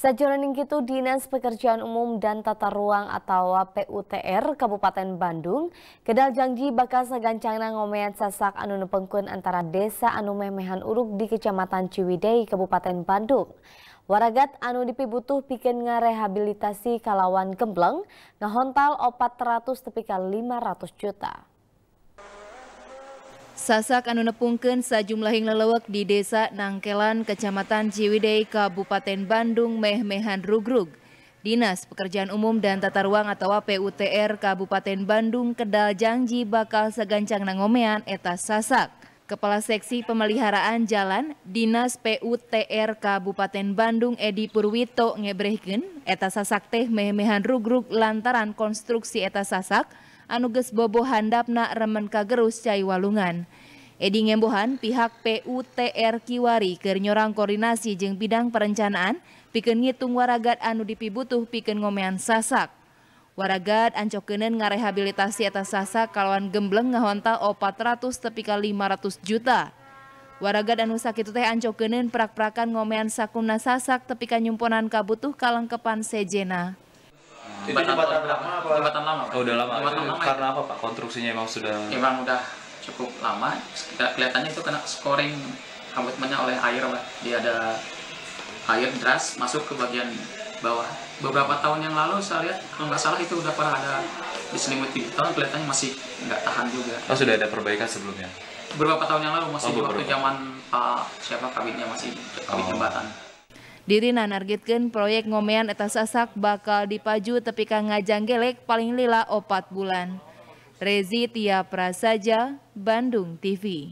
Sajroning itu Dinas Pekerjaan Umum dan Tata Ruang atau PUTR Kabupaten Bandung kedal janji bakal sagancangna ngomean sasak anu nepengkun antara desa anu memehan uruk di Kecamatan Ciwidey Kabupaten Bandung. Waragat anu dipibutuh bikin ngarehabilitasi kalawan gembleng opat 400 tepi 500 juta. Sasak anu nepungkeun sajumlahing lelewek di Desa Nangkelan, Kecamatan Ciwidey, Kabupaten Bandung, mehmehan rugrug. Dinas Pekerjaan Umum dan Tata Ruang atau PUTR Kabupaten Bandung Kedal Janji bakal segancang nangomean eta sasak. Kepala Seksi Pemeliharaan Jalan Dinas PUTR Kabupaten Bandung Edi Purwito ngebrehkeun eta sasak teh mehmehan mehan rugrug lantaran konstruksi eta sasak anuges bobo handapna remen kagerus cai walungan. Edi ngembohan pihak PUTR Kiwari keur nyorang koordinasi jeng bidang perencanaan pikeun ngitung waragat anu dipibutuh pikeun ngomean sasak. Waragad kenen ngarehabilitasi atas sasak kalawan gembleng o 400 tepi ka 500 juta. Waragat anu sakitu teh ancokeun prak-prakan ngomean sakumna sasak tepi ka nyumponan kabutuh kepan sejena. Itu jembatan, jembatan lama apa? Jembatan lama. Pak. Oh, udah lama. Jembatan lama. Karena apa Pak? Konstruksinya emang sudah Emang udah cukup lama. Kelihatannya itu kena scoring kabutnya oleh air Pak. Dia ada air deras masuk ke bagian bawah. Beberapa tahun yang lalu saya lihat kalau nggak salah itu udah pernah ada diselimuti beton kelihatannya masih nggak tahan juga. Oh sudah ada perbaikan sebelumnya? Beberapa tahun yang lalu masih oh, waktu zaman Pak siapa kabinnya masih kabin oh. jembatan. Dirina nargetkeun proyek ngomean eta sasak bakal dipaju tepi ka ngajang gelek paling lila opat bulan. Rezi Tia Prasaja, Bandung TV.